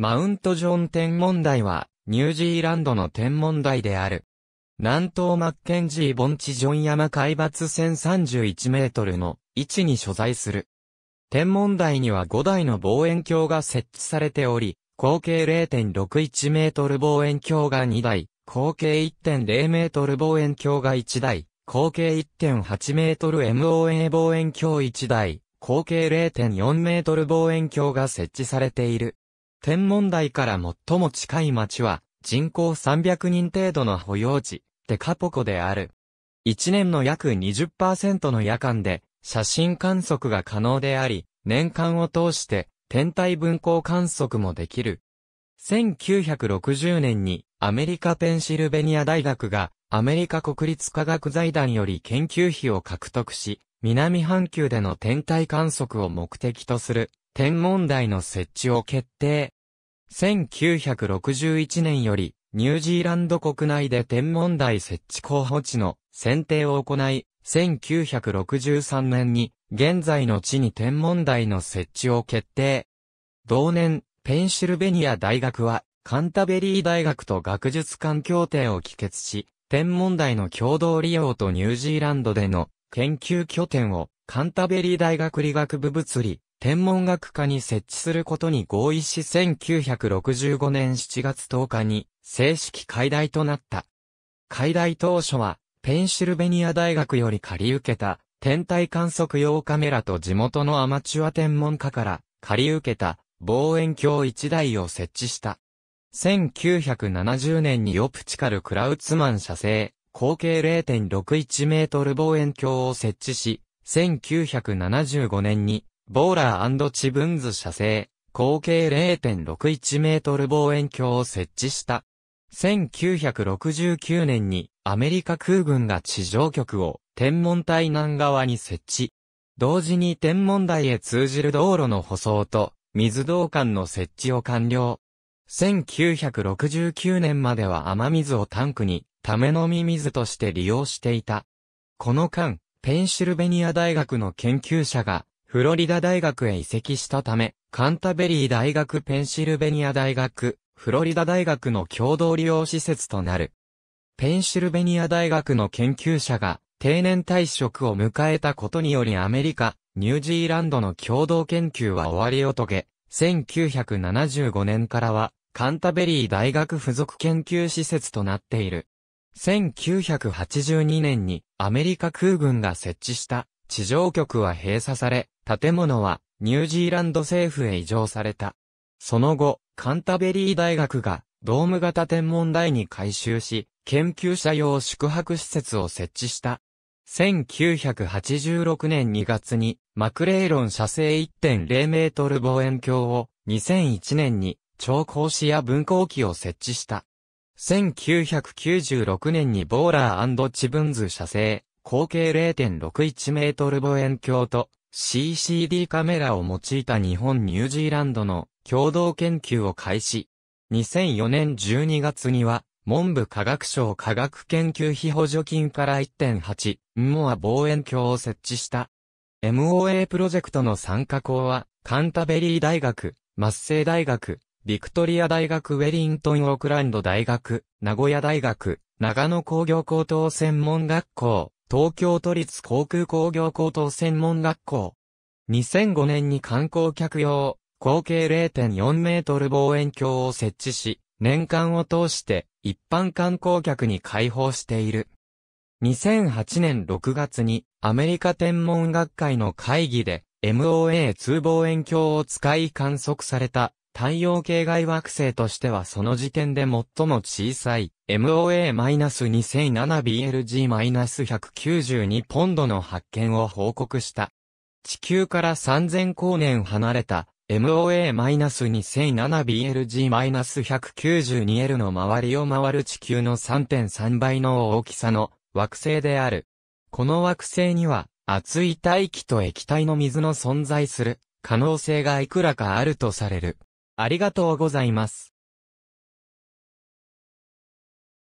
マウントジョン天文台は、ニュージーランドの天文台である。南東マッケンジーボンチ・ジョン山海抜線3 1メートルの位置に所在する。天文台には5台の望遠鏡が設置されており、口径0.61メートル望遠鏡が2台、口径1.0メートル望遠鏡が1台、口径1.8メートル MOA 望遠鏡1台、口径0.4メートル望遠鏡が設置されている。天文台から最も近い町は、人口300人程度の保養地、デカポコである。1年の約20%の夜間で、写真観測が可能であり、年間を通して、天体分光観測もできる。1960年に、アメリカペンシルベニア大学が、アメリカ国立科学財団より研究費を獲得し、南半球での天体観測を目的とする天文台の設置を決定。1961年より、ニュージーランド国内で天文台設置候補地の選定を行い、1963年に現在の地に天文台の設置を決定。同年、ペンシルベニア大学はカンタベリー大学と学術館協定を帰結し、天文台の共同利用とニュージーランドでの研究拠点をカンタベリー大学理学部物理天文学科に設置することに合意し1965年7月10日に正式解題となった。解題当初はペンシルベニア大学より借り受けた天体観測用カメラと地元のアマチュア天文家から借り受けた望遠鏡1台を設置した。1970年にオプチカル・クラウツマン社製、口径0.61メートル望遠鏡を設置し、1975年にボーラーチブンズ社製、口径0.61メートル望遠鏡を設置した。1969年にアメリカ空軍が地上局を天文台南側に設置。同時に天文台へ通じる道路の舗装と水道管の設置を完了。1969年までは雨水をタンクに、ため飲み水として利用していた。この間、ペンシルベニア大学の研究者が、フロリダ大学へ移籍したため、カンタベリー大学ペンシルベニア大学、フロリダ大学の共同利用施設となる。ペンシルベニア大学の研究者が定年退職を迎えたことによりアメリカ、ニュージーランドの共同研究は終わりを遂げ、1975年からはカンタベリー大学附属研究施設となっている。1982年にアメリカ空軍が設置した地上局は閉鎖され、建物はニュージーランド政府へ移譲された。その後、カンタベリー大学がドーム型天文台に改修し、研究者用宿泊施設を設置した。1986年2月にマクレーロン射精1.0メートル望遠鏡を2001年に超光子や分光器を設置した。1996年にボーラーチブンズ射精、口径0.61メートル望遠鏡と CCD カメラを用いた日本ニュージーランドの共同研究を開始。2004年12月には、文部科学省科学研究費補助金から1.8、モア望遠鏡を設置した。MOA プロジェクトの参加校は、カンタベリー大学、マッセイ大学、ビクトリア大学ウェリントンオークランド大学、名古屋大学、長野工業高等専門学校、東京都立航空工業高等専門学校。2005年に観光客用、口径0.4メートル望遠鏡を設置し、年間を通して一般観光客に開放している。2008年6月にアメリカ天文学会の会議で MOA2 望遠鏡を使い観測された太陽系外惑星としてはその時点で最も小さい MOA-2007BLG-192 ポンドの発見を報告した。地球から3000光年離れた MOA-2007BLG-192L の周りを回る地球の3.3倍の大きさの惑星である。この惑星には熱い大気と液体の水の存在する可能性がいくらかあるとされる。ありがとうございます。